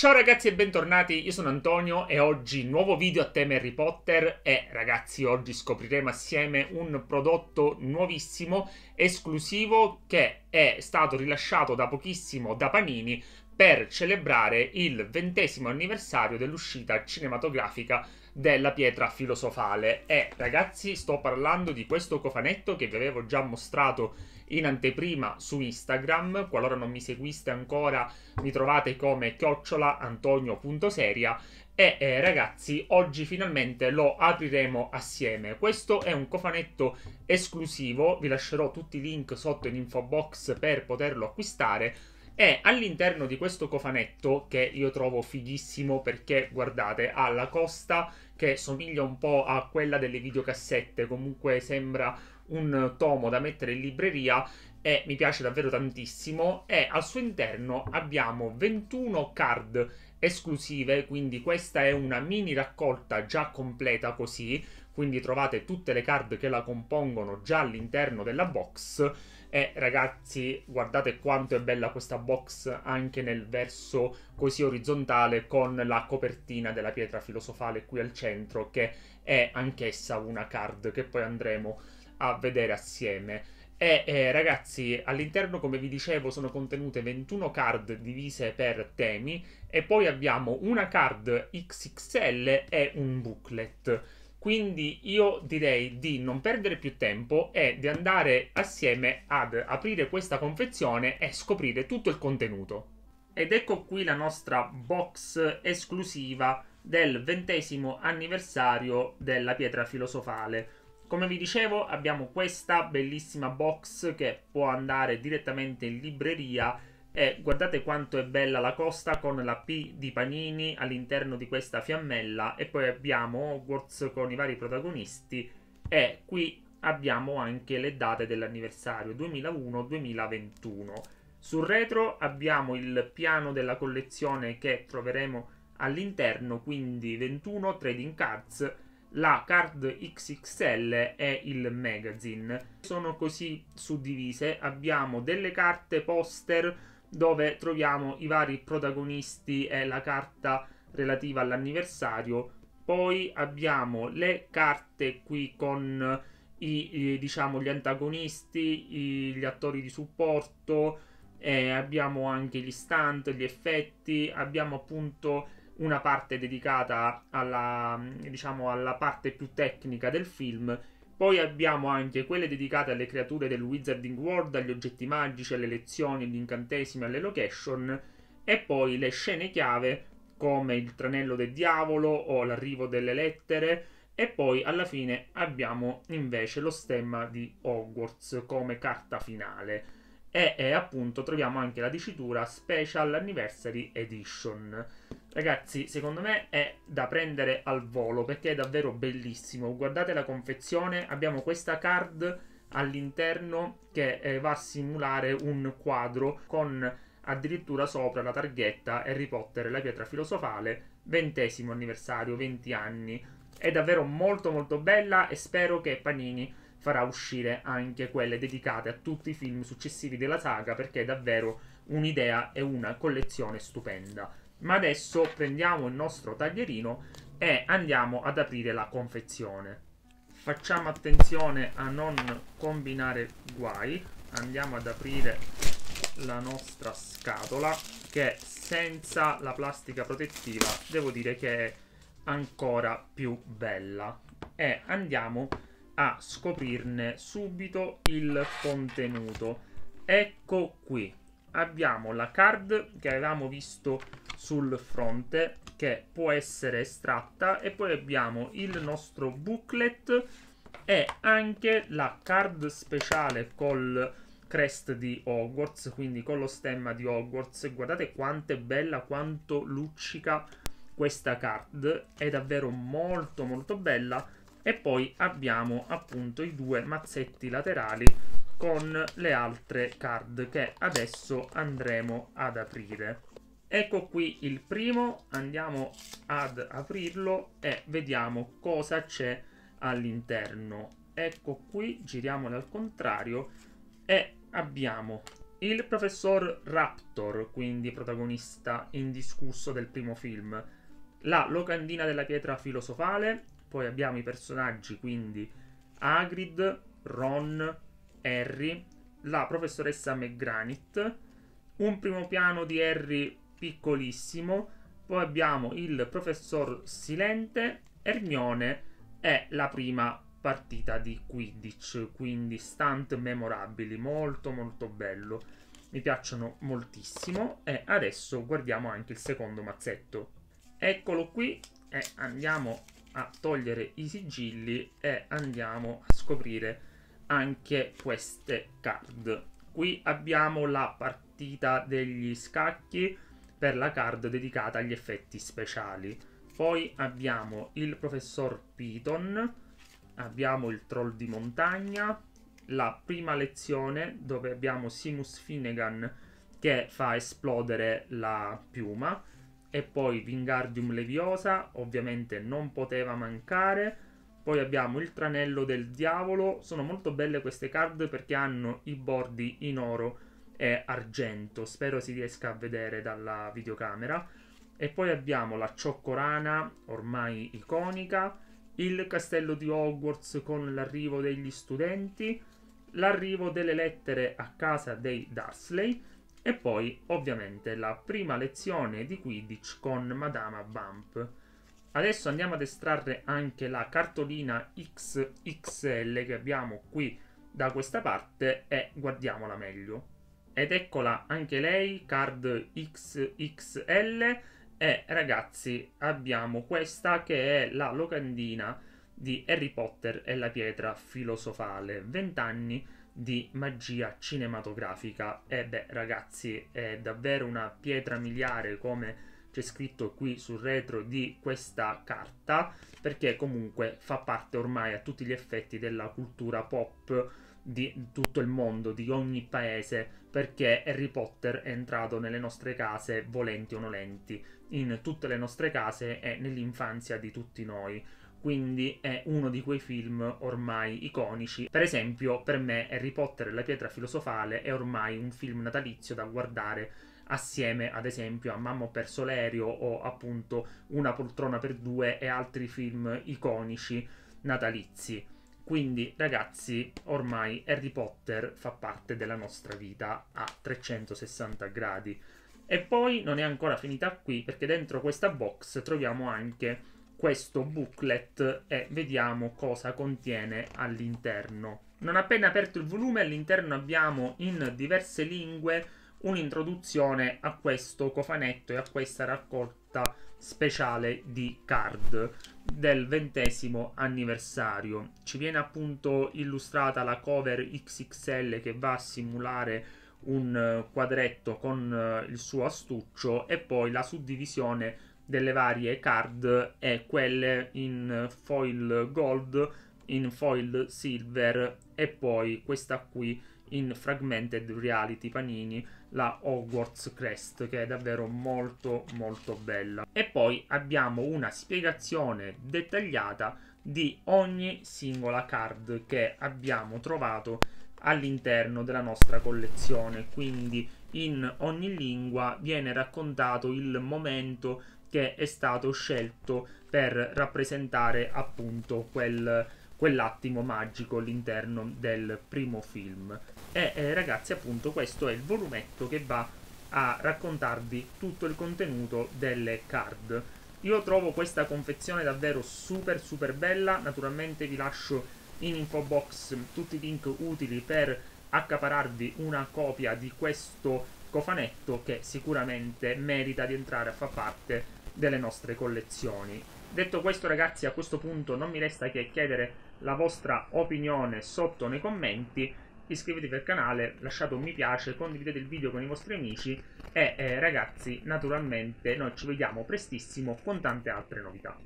Ciao ragazzi e bentornati, io sono Antonio e oggi nuovo video a tema Harry Potter e ragazzi oggi scopriremo assieme un prodotto nuovissimo, esclusivo, che è stato rilasciato da pochissimo da Panini per celebrare il ventesimo anniversario dell'uscita cinematografica della pietra filosofale e ragazzi sto parlando di questo cofanetto che vi avevo già mostrato in anteprima su Instagram. Qualora non mi seguiste ancora, mi trovate come chiocciolaantonio.seria. E eh, ragazzi, oggi finalmente lo apriremo assieme. Questo è un cofanetto esclusivo, vi lascerò tutti i link sotto in info box per poterlo acquistare. E all'interno di questo cofanetto, che io trovo fighissimo perché guardate, ha la costa che somiglia un po' a quella delle videocassette, comunque sembra un tomo da mettere in libreria e mi piace davvero tantissimo e al suo interno abbiamo 21 card esclusive, quindi questa è una mini raccolta già completa così, quindi trovate tutte le card che la compongono già all'interno della box e ragazzi guardate quanto è bella questa box anche nel verso così orizzontale con la copertina della pietra filosofale qui al centro che è anch'essa una card che poi andremo a a vedere assieme. E eh, ragazzi, all'interno, come vi dicevo, sono contenute 21 card divise per temi e poi abbiamo una card XXL e un booklet. Quindi io direi di non perdere più tempo e di andare assieme ad aprire questa confezione e scoprire tutto il contenuto. Ed ecco qui la nostra box esclusiva del ventesimo anniversario della pietra filosofale. Come vi dicevo abbiamo questa bellissima box che può andare direttamente in libreria e guardate quanto è bella la costa con la P di Panini all'interno di questa fiammella e poi abbiamo Hogwarts con i vari protagonisti e qui abbiamo anche le date dell'anniversario 2001-2021. Sul retro abbiamo il piano della collezione che troveremo all'interno, quindi 21 trading cards la card XXL e il magazine. Sono così suddivise, abbiamo delle carte poster dove troviamo i vari protagonisti e la carta relativa all'anniversario, poi abbiamo le carte qui con i, i diciamo gli antagonisti, i, gli attori di supporto, eh, abbiamo anche gli stunt, gli effetti, abbiamo appunto una parte dedicata alla, diciamo, alla parte più tecnica del film. Poi abbiamo anche quelle dedicate alle creature del Wizarding World, agli oggetti magici, alle lezioni, agli incantesimi, alle location. E poi le scene chiave, come il tranello del diavolo o l'arrivo delle lettere. E poi alla fine abbiamo invece lo stemma di Hogwarts come carta finale. E, e appunto troviamo anche la dicitura Special Anniversary Edition. Ragazzi, secondo me è da prendere al volo perché è davvero bellissimo. Guardate la confezione, abbiamo questa card all'interno che eh, va a simulare un quadro con addirittura sopra la targhetta Harry Potter e la pietra filosofale, ventesimo anniversario, 20 anni. È davvero molto molto bella e spero che Panini farà uscire anche quelle dedicate a tutti i film successivi della saga perché è davvero un'idea e una collezione stupenda. Ma adesso prendiamo il nostro taglierino e andiamo ad aprire la confezione. Facciamo attenzione a non combinare guai. Andiamo ad aprire la nostra scatola che senza la plastica protettiva devo dire che è ancora più bella. E andiamo a scoprirne subito il contenuto. Ecco qui. Abbiamo la card che avevamo visto sul fronte che può essere estratta e poi abbiamo il nostro booklet e anche la card speciale col crest di Hogwarts, quindi con lo stemma di Hogwarts. Guardate quanto è bella, quanto luccica questa card, è davvero molto molto bella. E poi abbiamo appunto i due mazzetti laterali con le altre card che adesso andremo ad aprire. Ecco qui il primo, andiamo ad aprirlo e vediamo cosa c'è all'interno. Ecco qui, giriamolo al contrario e abbiamo il professor Raptor, quindi protagonista indiscusso del primo film, la locandina della pietra filosofale, poi abbiamo i personaggi, quindi Agrid, Ron, Harry, la professoressa McGranit, un primo piano di Harry piccolissimo. Poi abbiamo il professor Silente, Ermione e la prima partita di Quidditch, quindi stunt memorabili, molto molto bello. Mi piacciono moltissimo e adesso guardiamo anche il secondo mazzetto. Eccolo qui e andiamo a togliere i sigilli e andiamo a scoprire anche queste card. Qui abbiamo la partita degli scacchi, per la card dedicata agli effetti speciali. Poi abbiamo il professor Piton, abbiamo il troll di montagna, la prima lezione dove abbiamo Simus Finnegan che fa esplodere la piuma e poi Vingardium Leviosa, ovviamente non poteva mancare. Poi abbiamo il tranello del diavolo, sono molto belle queste card perché hanno i bordi in oro è argento, spero si riesca a vedere dalla videocamera. E poi abbiamo la cioccorana, ormai iconica, il castello di Hogwarts con l'arrivo degli studenti, l'arrivo delle lettere a casa dei Dursley e poi ovviamente la prima lezione di Quidditch con Madama Bump. Adesso andiamo ad estrarre anche la cartolina XXL che abbiamo qui da questa parte e guardiamola meglio. Ed eccola anche lei, card XXL. E ragazzi, abbiamo questa che è la locandina di Harry Potter e la pietra filosofale. 20 anni di magia cinematografica. E beh, ragazzi, è davvero una pietra miliare come c'è scritto qui sul retro di questa carta, perché comunque fa parte ormai a tutti gli effetti della cultura pop di tutto il mondo, di ogni paese, perché Harry Potter è entrato nelle nostre case, volenti o nolenti, in tutte le nostre case e nell'infanzia di tutti noi. Quindi è uno di quei film ormai iconici. Per esempio, per me Harry Potter e la pietra filosofale è ormai un film natalizio da guardare assieme ad esempio a Mamma per Solerio o appunto Una poltrona per due e altri film iconici natalizi. Quindi, ragazzi, ormai Harry Potter fa parte della nostra vita a 360 gradi. E poi non è ancora finita qui, perché dentro questa box troviamo anche questo booklet e vediamo cosa contiene all'interno. Non appena aperto il volume, all'interno abbiamo in diverse lingue un'introduzione a questo cofanetto e a questa raccolta speciale di Card del ventesimo anniversario. Ci viene appunto illustrata la cover XXL che va a simulare un eh, quadretto con eh, il suo astuccio e poi la suddivisione delle varie card e quelle in foil gold, in foil silver e poi questa qui in fragmented reality panini la Hogwarts Crest che è davvero molto molto bella e poi abbiamo una spiegazione dettagliata di ogni singola card che abbiamo trovato all'interno della nostra collezione quindi in ogni lingua viene raccontato il momento che è stato scelto per rappresentare appunto quel quell'attimo magico all'interno del primo film. E eh, ragazzi, appunto, questo è il volumetto che va a raccontarvi tutto il contenuto delle card. Io trovo questa confezione davvero super super bella, naturalmente vi lascio in info box tutti i link utili per accapararvi una copia di questo cofanetto che sicuramente merita di entrare a far parte delle nostre collezioni. Detto questo ragazzi a questo punto non mi resta che chiedere la vostra opinione sotto nei commenti iscrivetevi al canale, lasciate un mi piace, condividete il video con i vostri amici e eh, ragazzi naturalmente noi ci vediamo prestissimo con tante altre novità.